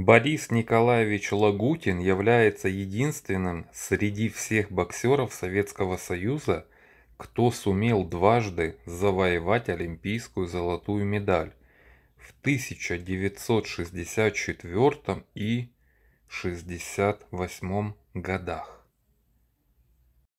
Борис Николаевич Лагутин является единственным среди всех боксеров Советского Союза, кто сумел дважды завоевать олимпийскую золотую медаль в 1964 и 1968 годах.